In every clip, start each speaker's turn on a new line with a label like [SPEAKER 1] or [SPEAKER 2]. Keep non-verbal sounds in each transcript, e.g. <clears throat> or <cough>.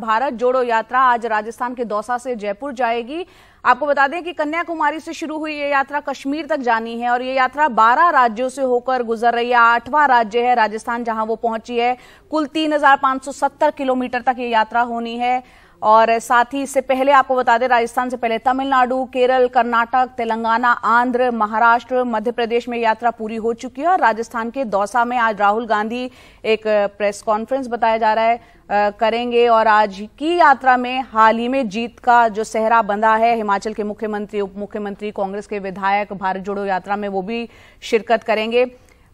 [SPEAKER 1] भारत जोड़ो यात्रा आज राजस्थान के दौसा से जयपुर जाएगी आपको बता दें कि कन्याकुमारी से शुरू हुई ये यात्रा कश्मीर तक जानी है और ये यात्रा 12 राज्यों से होकर गुजर रही है आठवां राज्य है राजस्थान जहां वो पहुंची है कुल 3,570 किलोमीटर तक ये यात्रा होनी है और साथ ही इससे पहले आपको बता दें राजस्थान से पहले तमिलनाडु केरल कर्नाटक तेलंगाना आंध्र महाराष्ट्र मध्य प्रदेश में यात्रा पूरी हो चुकी है और राजस्थान के दौसा में आज राहुल गांधी एक प्रेस कॉन्फ्रेंस बताया जा रहा है करेंगे और आज की यात्रा में हाल ही में जीत का जो सेहरा बंधा है हिमाचल के मुख्यमंत्री उप मुख्यमंत्री कांग्रेस के विधायक भारत जोड़ो यात्रा में वो भी शिरकत करेंगे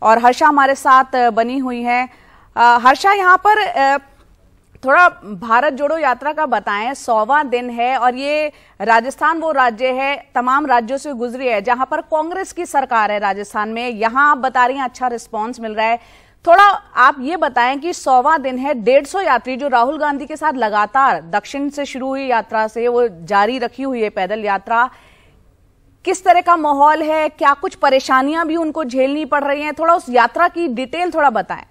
[SPEAKER 1] और हर्षा हमारे साथ बनी हुई है हर्षा यहाँ पर थोड़ा भारत जोड़ो यात्रा का बताएं सौवा दिन है और ये राजस्थान वो राज्य है तमाम राज्यों से गुजरी है जहां पर कांग्रेस की सरकार है राजस्थान में यहां आप बता रही हैं अच्छा रिस्पांस मिल रहा है थोड़ा आप ये बताएं कि सौवा दिन है डेढ़ सौ यात्री जो राहुल गांधी के साथ लगातार दक्षिण से शुरू हुई यात्रा से वो जारी रखी हुई है पैदल यात्रा किस तरह का माहौल है क्या कुछ परेशानियां भी उनको झेलनी पड़ रही हैं थोड़ा उस यात्रा की डिटेल थोड़ा बताएं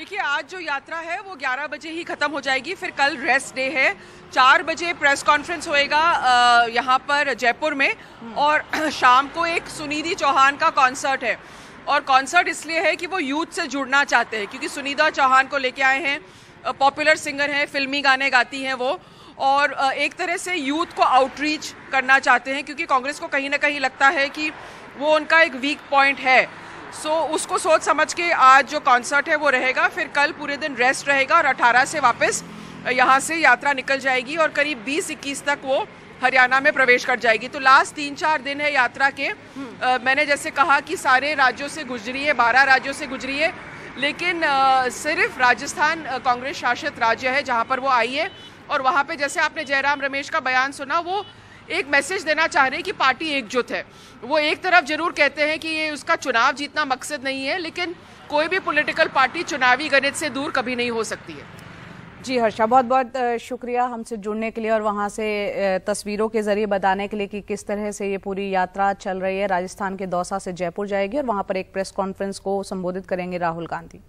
[SPEAKER 2] देखिए आज जो यात्रा है वो 11 बजे ही ख़त्म हो जाएगी फिर कल रेस्ट डे है चार बजे प्रेस कॉन्फ्रेंस होएगा यहाँ पर जयपुर में और <clears throat> शाम को एक सुनिधि चौहान का कॉन्सर्ट है और कॉन्सर्ट इसलिए है कि वो यूथ से जुड़ना चाहते हैं क्योंकि सुनीधा चौहान को लेके आए हैं पॉपुलर सिंगर हैं फिल्मी गाने गाती हैं वो और एक तरह से यूथ को आउटरीच करना चाहते हैं क्योंकि कांग्रेस को कहीं ना कहीं लगता है कि वो उनका एक वीक पॉइंट है सो so, उसको सोच समझ के आज जो कॉन्सर्ट है वो रहेगा फिर कल पूरे दिन रेस्ट रहेगा और अठारह से वापस यहाँ से यात्रा निकल जाएगी और करीब बीस इक्कीस तक वो हरियाणा में प्रवेश कर जाएगी तो लास्ट तीन चार दिन है यात्रा के आ, मैंने जैसे कहा कि सारे राज्यों से गुजरी है बारह राज्यों से गुजरी है लेकिन आ, सिर्फ राजस्थान कांग्रेस शासित राज्य है जहाँ पर वो आई है और वहाँ पे जैसे आपने जयराम रमेश का बयान सुना वो एक मैसेज देना चाह रहे हैं कि पार्टी एकजुट है वो एक तरफ जरूर कहते हैं कि ये उसका चुनाव जीतना मकसद नहीं है लेकिन कोई भी पॉलिटिकल पार्टी चुनावी गणित से दूर कभी नहीं हो सकती है
[SPEAKER 1] जी हर्षा बहुत बहुत शुक्रिया हमसे जुड़ने के लिए और वहाँ से तस्वीरों के जरिए बताने के लिए कि किस तरह से ये पूरी यात्रा चल रही है राजस्थान के दौसा से जयपुर जाएगी और वहाँ पर एक प्रेस कॉन्फ्रेंस को संबोधित करेंगे राहुल गांधी